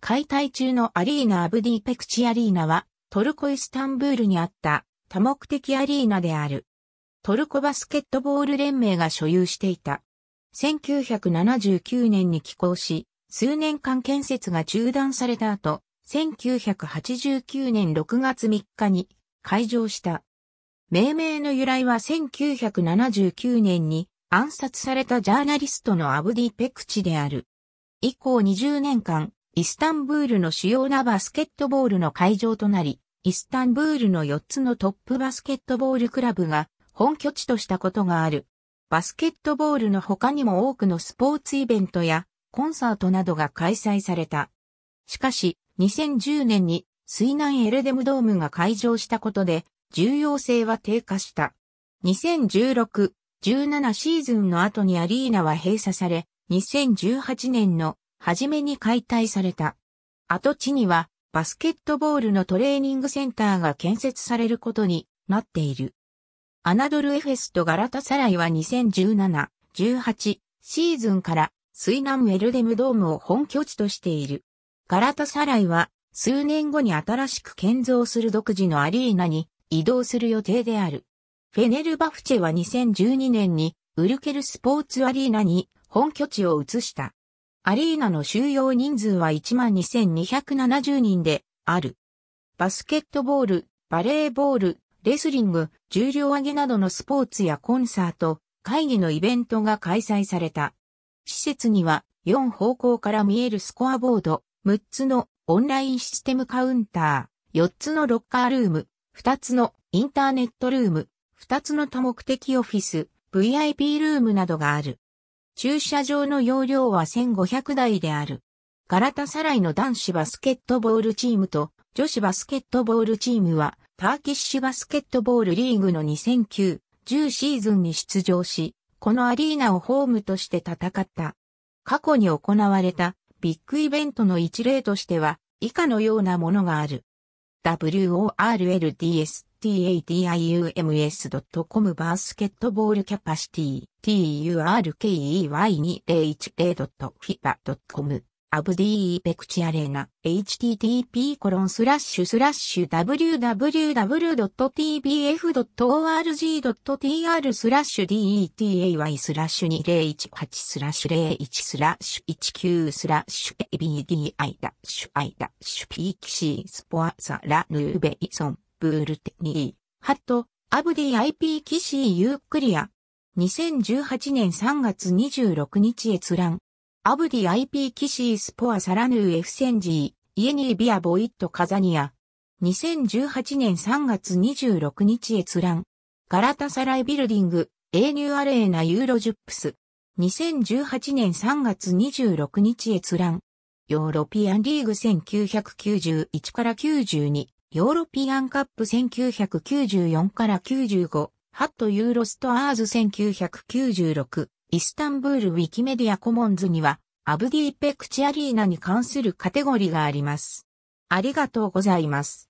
解体中のアリーナアブディペクチアリーナは、トルコイスタンブールにあった多目的アリーナである。トルコバスケットボール連盟が所有していた。1979年に寄港し、数年間建設が中断された後、1989年6月3日に開場した。命名の由来は1979年に暗殺されたジャーナリストのアブディ・ペクチである。以降20年間、イスタンブールの主要なバスケットボールの会場となり、イスタンブールの4つのトップバスケットボールクラブが本拠地としたことがある。バスケットボールの他にも多くのスポーツイベントやコンサートなどが開催された。しかし、2010年に水南エルデムドームが開場したことで重要性は低下した。2016、17シーズンの後にアリーナは閉鎖され、2018年の初めに解体された。跡地にはバスケットボールのトレーニングセンターが建設されることになっている。アナドルエフェスとガラタサライは2017、18シーズンからスイナムエルデムドームを本拠地としている。ガラタサライは数年後に新しく建造する独自のアリーナに移動する予定である。フェネルバフチェは2012年にウルケルスポーツアリーナに本拠地を移した。アリーナの収容人数は12,270人である。バスケットボール、バレーボール、レスリング、重量上げなどのスポーツやコンサート、会議のイベントが開催された。施設には4方向から見えるスコアボード、6つのオンラインシステムカウンター、4つのロッカールーム、2つのインターネットルーム、2つの多目的オフィス、VIP ルームなどがある。駐車場の容量は1500台である。ガラタサライの男子バスケットボールチームと女子バスケットボールチームはターキッシュバスケットボールリーグの2009、10シーズンに出場し、このアリーナをホームとして戦った。過去に行われたビッグイベントの一例としては以下のようなものがある。WORLDS tatiums.com バスケットボールキャパシティ turkey2010.fiba.com アブディーペクチアレーナ http コロンスラッシュスラッシュ www.tbf.org.tr スラッシュ detay スラッシュ2018スラッシュ01スラッシュ19スラッシュ abdi ダッシュ i ダッシュ p c スポアザラヌーベイソンプウルテニー、ハット、アブディ IP キシーユークリア。2018年3月26日閲覧。アブディ IP キシースポアサラヌーエフセンジー、イエニービアボイットカザニア。2018年3月26日閲覧。ガラタサライビルディング、エーニューアレーナユーロジュップス。2018年3月26日閲覧。ヨーロピアンリーグ1991から92。ヨーロピアンカップ1994から95、ハットユーロストアーズ1996、イスタンブールウィキメディアコモンズには、アブディペクチアリーナに関するカテゴリーがあります。ありがとうございます。